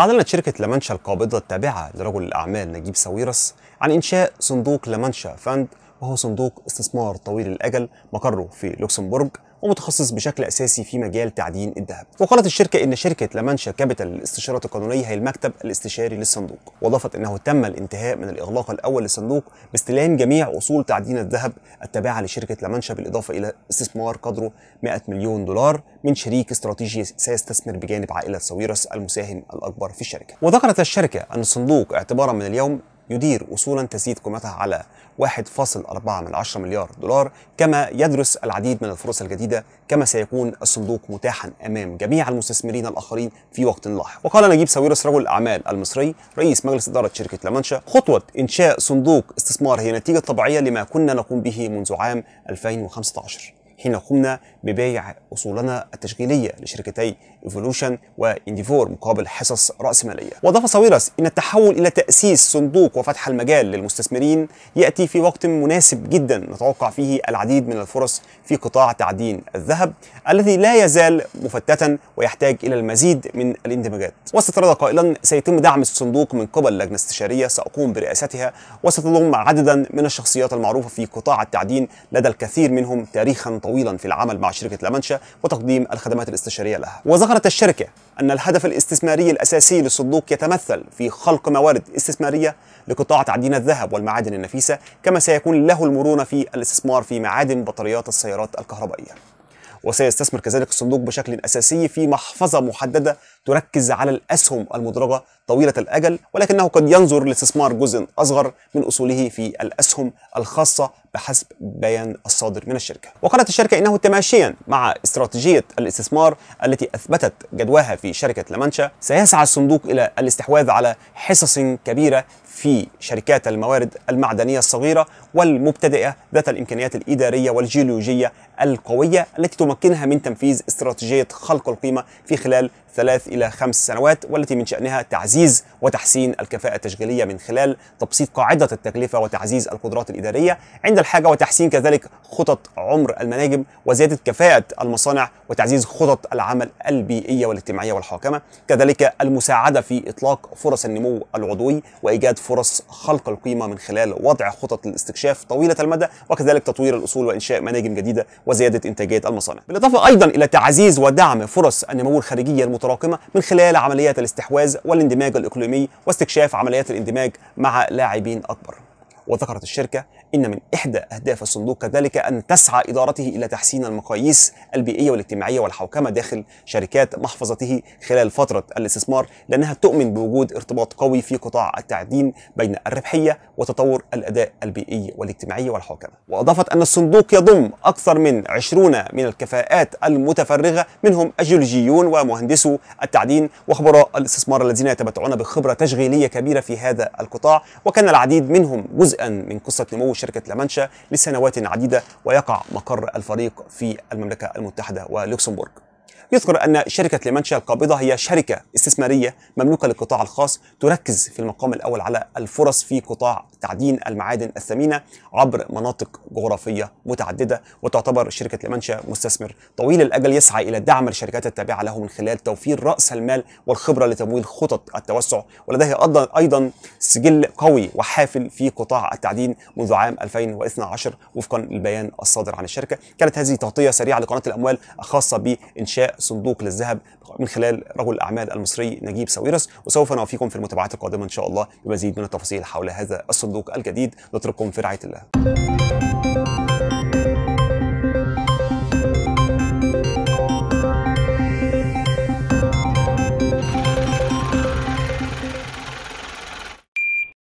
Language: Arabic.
أعلنت شركة لامانشا القابضة التابعة لرجل الأعمال نجيب ساويرس عن إنشاء صندوق لامانشا فاند وهو صندوق استثمار طويل الأجل مقره في لوكسمبورغ ومتخصص بشكل اساسي في مجال تعدين الذهب وقالت الشركه ان شركه لامانشا كابيتال للاستشارات القانونيه هي المكتب الاستشاري للصندوق واضافت انه تم الانتهاء من الاغلاق الاول للصندوق باستلام جميع اصول تعدين الذهب التابعه لشركه لامانشا بالاضافه الى استثمار قدره 100 مليون دولار من شريك استراتيجي سيستثمر بجانب عائله ساويرس المساهم الاكبر في الشركه وذكرت الشركه ان الصندوق اعتبارا من اليوم يدير أصولا تزيد قيمتها على 1.4 من 10 مليار دولار كما يدرس العديد من الفرص الجديدة كما سيكون الصندوق متاحا أمام جميع المستثمرين الآخرين في وقت لاحق وقال نجيب ساويرس رجل الأعمال المصري رئيس مجلس إدارة شركة لامانشا خطوة إنشاء صندوق استثمار هي نتيجة طبيعية لما كنا نقوم به منذ عام 2015 حين قمنا ببيع أصولنا التشغيلية لشركتي إيفولوشن وإنديفور مقابل حصص رأسمالية وأضاف ساويرس أن التحول إلى تأسيس صندوق وفتح المجال للمستثمرين يأتي في وقت مناسب جدا نتوقع فيه العديد من الفرص في قطاع تعدين الذهب الذي لا يزال مفتتا ويحتاج إلى المزيد من الاندماجات واستطرد قائلا سيتم دعم الصندوق من قبل لجنة استشارية سأقوم برئاستها وستضم عددا من الشخصيات المعروفة في قطاع التعدين لدى الكثير منهم تاريخا طويلا طويلا في العمل مع شركة لامانشا وتقديم الخدمات الاستشارية لها وذكرت الشركة أن الهدف الاستثماري الأساسي للصندوق يتمثل في خلق موارد استثمارية لقطاع تعدين الذهب والمعادن النفيسة كما سيكون له المرونة في الاستثمار في معادن بطاريات السيارات الكهربائية وسيستثمر كذلك الصندوق بشكل أساسي في محفظة محددة تركز على الأسهم المدرجة طويلة الأجل ولكنه قد ينظر لاستثمار جزء أصغر من أصوله في الأسهم الخاصة بحسب بيان الصادر من الشركة وقالت الشركة إنه تماشيا مع استراتيجية الاستثمار التي أثبتت جدواها في شركة لامانشا سيسعى الصندوق إلى الاستحواذ على حصص كبيرة في شركات الموارد المعدنية الصغيرة والمبتدئة ذات الإمكانيات الإدارية والجيولوجية القوية التي تمكنها من تنفيذ استراتيجية خلق القيمة في خلال ثلاث إلى خمس سنوات والتي من شأنها تعزيز التركيز وتحسين الكفاءة التشغيلية من خلال تبسيط قاعدة التكلفة وتعزيز القدرات الإدارية عند الحاجة وتحسين كذلك خطط عمر المناجم وزيادة كفاءة المصانع وتعزيز خطط العمل البيئية والاجتماعية والحاكمة كذلك المساعدة في إطلاق فرص النمو العضوي وإيجاد فرص خلق القيمة من خلال وضع خطط الاستكشاف طويلة المدى وكذلك تطوير الأصول وإنشاء مناجم جديدة وزيادة إنتاجية المصانع بالإضافة أيضا إلى تعزيز ودعم فرص النمو الخارجية المتراكمة من خلال عمليات الاستحواذ والاندماج الاندماج الاقليمي واستكشاف عمليات الاندماج مع لاعبين اكبر وذكرت الشركه إن من إحدى أهداف الصندوق كذلك أن تسعى إدارته إلى تحسين المقاييس البيئية والاجتماعية والحوكمة داخل شركات محفظته خلال فترة الاستثمار لأنها تؤمن بوجود ارتباط قوي في قطاع التعدين بين الربحية وتطور الأداء البيئي والاجتماعي والحوكمة وأضافت أن الصندوق يضم أكثر من 20 من الكفاءات المتفرغة منهم الجيولوجيون ومهندسو التعدين وخبراء الاستثمار الذين يتمتعون بخبرة تشغيلية كبيرة في هذا القطاع وكان العديد منهم جزءا من قصة نمو شركة لامانشا لسنوات عديدة ويقع مقر الفريق في المملكة المتحدة ولوكسمبورغ يذكر أن شركة لمنشا القابضة هي شركة استثمارية مملوكة للقطاع الخاص تركز في المقام الأول على الفرص في قطاع تعدين المعادن الثمينة عبر مناطق جغرافية متعددة وتعتبر شركة لمنشا مستثمر طويل الأجل يسعى إلى دعم الشركات التابعة له من خلال توفير رأس المال والخبرة لتمويل خطط التوسع ولديه أيضا سجل قوي وحافل في قطاع التعدين منذ عام 2012 وفقا للبيان الصادر عن الشركة كانت هذه تغطية سريعة لقناة الأموال الخاصة بإنشاء صندوق للذهب من خلال رجل الاعمال المصري نجيب ساويرس وسوف نوفيكم في المتابعات القادمه ان شاء الله بمزيد من التفاصيل حول هذا الصندوق الجديد نترككم في رعايه الله.